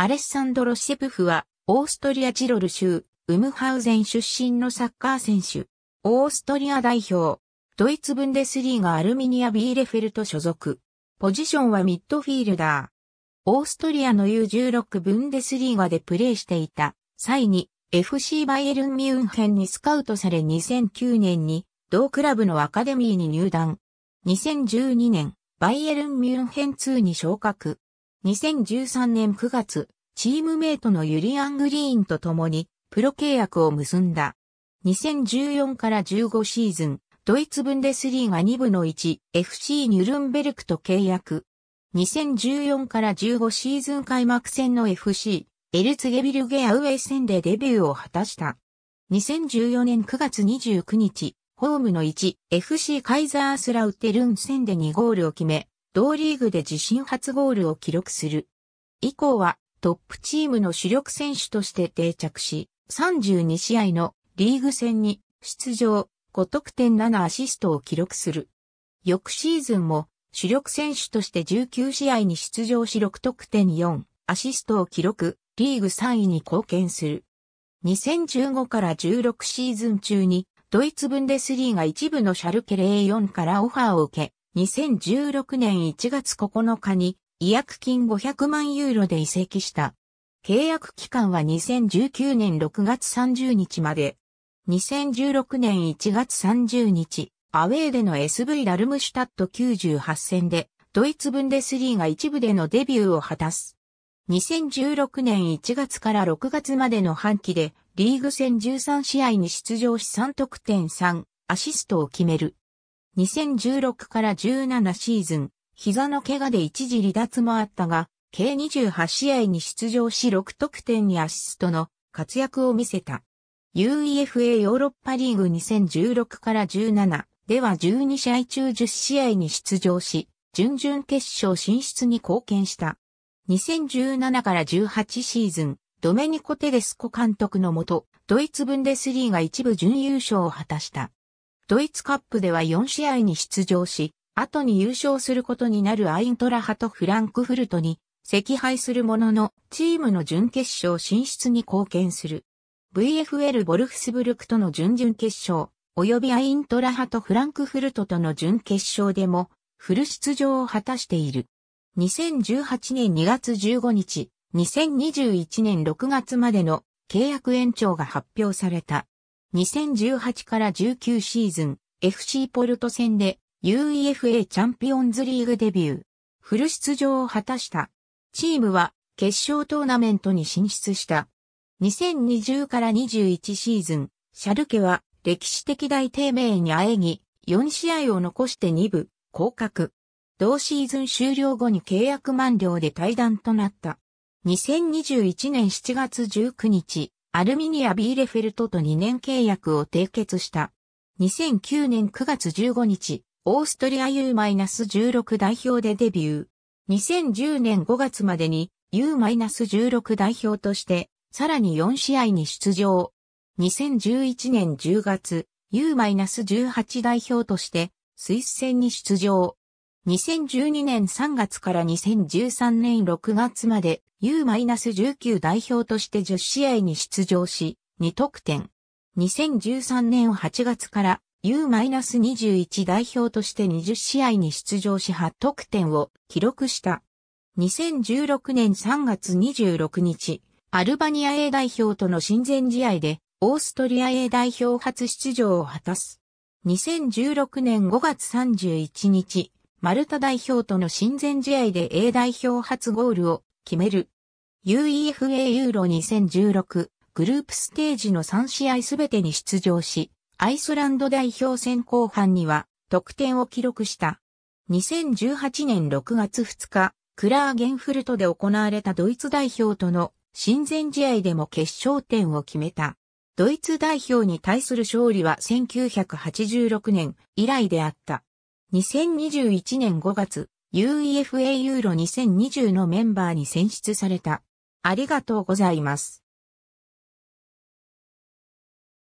アレッサンドロ・シェプフは、オーストリア・ジロル州、ウムハウゼン出身のサッカー選手。オーストリア代表。ドイツブンデスリーガアルミニア・ビーレフェルト所属。ポジションはミッドフィールダー。オーストリアの U16 ブンデスリーガでプレーしていた際に FC バイエルン・ミュンヘンにスカウトされ2009年に同クラブのアカデミーに入団。2012年、バイエルン・ミュンヘン2に昇格。2013年9月、チームメイトのユリアン・グリーンと共にプロ契約を結んだ。2014から15シーズン、ドイツブンデスリーガ2部の1、FC ニュルンベルクと契約。2014から15シーズン開幕戦の FC、エルツゲビルゲアウェイ戦でデビューを果たした。2014年9月29日、ホームの1、FC カイザースラウテルン戦で2ゴールを決め、同リーグで自身初ゴールを記録する。以降はトップチームの主力選手として定着し、32試合のリーグ戦に出場5得点7アシストを記録する。翌シーズンも主力選手として19試合に出場し6得点4アシストを記録、リーグ3位に貢献する。2015から16シーズン中にドイツブンデスリーが一部のシャルケ04からオファーを受け、2016年1月9日に違約金500万ユーロで移籍した。契約期間は2019年6月30日まで。2016年1月30日、アウェーでの SV ダルムシュタット98戦で、ドイツブンデスリーが一部でのデビューを果たす。2016年1月から6月までの半期で、リーグ戦13試合に出場し3得点3、アシストを決める。2016から17シーズン、膝の怪我で一時離脱もあったが、計28試合に出場し6得点にアシストの活躍を見せた。UEFA ヨーロッパリーグ2016から17では12試合中10試合に出場し、準々決勝進出に貢献した。2017から18シーズン、ドメニコ・テデスコ監督のもと、ドイツブンデスリーが一部準優勝を果たした。ドイツカップでは4試合に出場し、後に優勝することになるアイントラハとフランクフルトに惜敗するものの、チームの準決勝進出に貢献する。VFL ボルフスブルクとの準々決勝、及びアイントラハとフランクフルトとの準決勝でも、フル出場を果たしている。2018年2月15日、2021年6月までの契約延長が発表された。2018から19シーズン、FC ポルト戦で UEFA チャンピオンズリーグデビュー。フル出場を果たした。チームは決勝トーナメントに進出した。2020から21シーズン、シャルケは歴史的大低迷にあえぎ、4試合を残して2部、降格。同シーズン終了後に契約満了で退団となった。2021年7月19日、アルミニア・ビーレフェルトと2年契約を締結した。2009年9月15日、オーストリア U-16 代表でデビュー。2010年5月までに U-16 代表として、さらに4試合に出場。2011年10月、U-18 代表として、スイス戦に出場。2012年3月から2013年6月まで U-19 代表として10試合に出場し、2得点。2013年8月から U-21 代表として20試合に出場し8得点を記録した。2016年3月26日、アルバニア A 代表との親善試合で、オーストリア A 代表初出場を果たす。2016年5月31日、マルタ代表との親善試合で A 代表初ゴールを決める。UEFA ユーロ2016グループステージの3試合すべてに出場し、アイスランド代表戦後半には得点を記録した。2018年6月2日、クラーゲンフルトで行われたドイツ代表との親善試合でも決勝点を決めた。ドイツ代表に対する勝利は1986年以来であった。2021年5月、UEFA ユーロ2020のメンバーに選出された。ありがとうございます。